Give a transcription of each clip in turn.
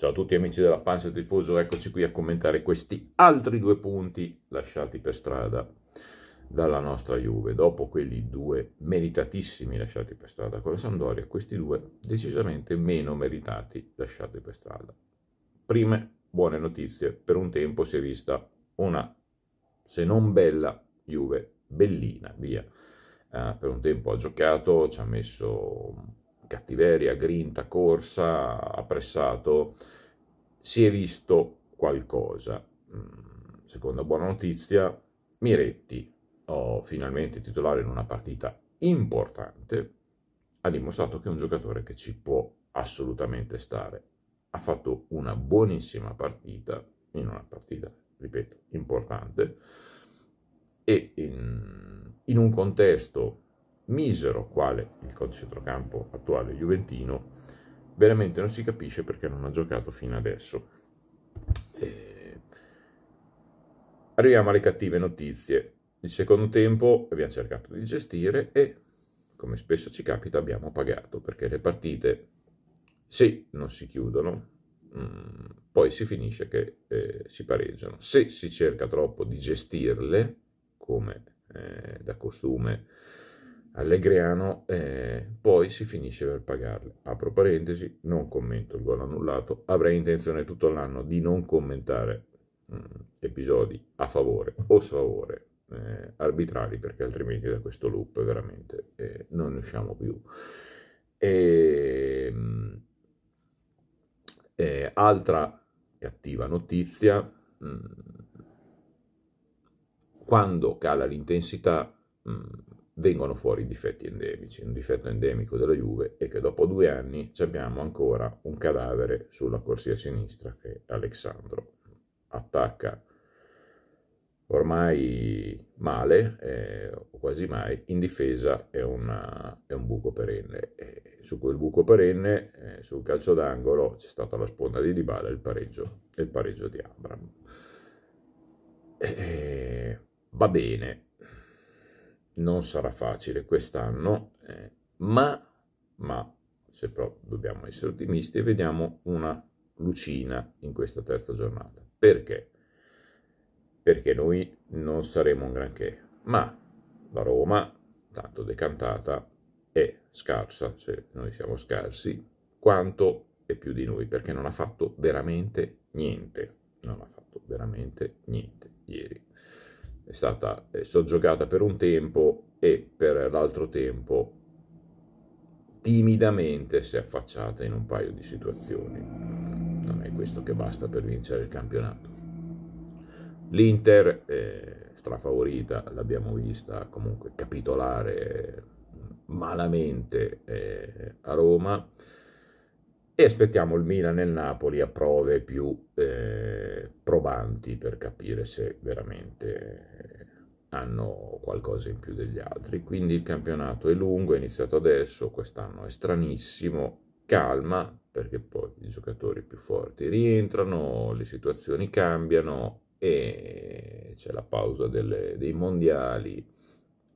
Ciao a tutti amici della Pancia Tifoso, eccoci qui a commentare questi altri due punti lasciati per strada dalla nostra Juve, dopo quelli due meritatissimi lasciati per strada con la Sampdoria, questi due decisamente meno meritati lasciati per strada. Prime buone notizie, per un tempo si è vista una, se non bella, Juve, bellina, via. Eh, per un tempo ha giocato, ci ha messo cattiveria, grinta, corsa, appressato, si è visto qualcosa. Mm, seconda buona notizia, Miretti, oh, finalmente titolare in una partita importante, ha dimostrato che è un giocatore che ci può assolutamente stare. Ha fatto una buonissima partita, in una partita, ripeto, importante, e in, in un contesto misero quale il codice centrocampo attuale juventino, veramente non si capisce perché non ha giocato fino adesso. E... Eh, arriviamo alle cattive notizie. Il secondo tempo abbiamo cercato di gestire e, come spesso ci capita, abbiamo pagato perché le partite, se non si chiudono, mm, poi si finisce che eh, si pareggiano. Se si cerca troppo di gestirle, come eh, da costume Allegriano eh, poi si finisce per pagarle. Apro parentesi, non commento il gol annullato, avrei intenzione tutto l'anno di non commentare mh, mm, episodi a favore o sfavore eh, arbitrari perché altrimenti da questo loop veramente eh, non ne usciamo più. E, ehm, mh, eh, altra cattiva notizia, mh, mm, quando cala l'intensità mm, vengono fuori i difetti endemici. Un difetto endemico della Juve è che dopo due anni abbiamo ancora un cadavere sulla corsia sinistra che è Alexandro. Attacca ormai male, eh, o quasi mai, in difesa è, una, è un buco perenne. E su quel buco perenne, eh, sul calcio d'angolo, c'è stata la sponda di Dybala e il pareggio, il pareggio di Abram. Eh, va bene, non sarà facile quest'anno, eh, ma, ma se però dobbiamo essere ottimisti, vediamo una lucina in questa terza giornata. Perché? Perché noi non saremo un granché, ma la Roma, tanto decantata, è scarsa, se noi siamo scarsi, quanto è più di noi, perché non ha fatto veramente niente, non ha fatto veramente niente ieri è stata soggiogata per un tempo e per l'altro tempo timidamente si è affacciata in un paio di situazioni. Non è questo che basta per vincere il campionato. L'Inter, eh, strafavorita, l'abbiamo vista comunque capitolare malamente eh, a Roma e aspettiamo il Milan e il Napoli a prove più eh, probanti per capire se veramente eh, hanno qualcosa in più degli altri. Quindi il campionato è lungo, è iniziato adesso, quest'anno è stranissimo, calma perché poi i giocatori più forti rientrano, le situazioni cambiano e c'è la pausa delle, dei mondiali.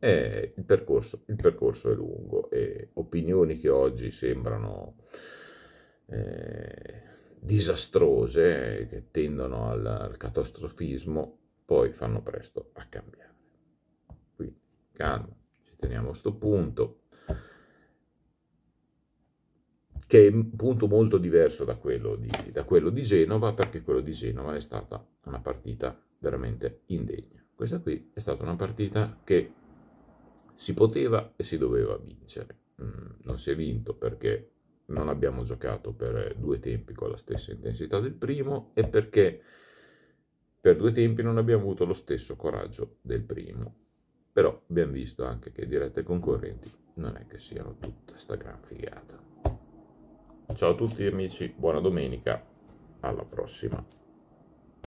Il percorso, il percorso è lungo e opinioni che oggi sembrano eh, disastrose che tendono al, al, catastrofismo, poi fanno presto a cambiare. Quindi calma, ci teniamo a questo punto, che è un punto molto diverso da quello di, da quello di Genova, perché quello di Genova è stata una partita veramente indegna. Questa qui è stata una partita che si poteva e si doveva vincere. Mm, non si è vinto perché non abbiamo giocato per due tempi con la stessa intensità del primo e perché per due tempi non abbiamo avuto lo stesso coraggio del primo. Però abbiamo visto anche che dirette concorrenti non è che siano tutta sta gran figata. Ciao a tutti amici, buona domenica, alla prossima.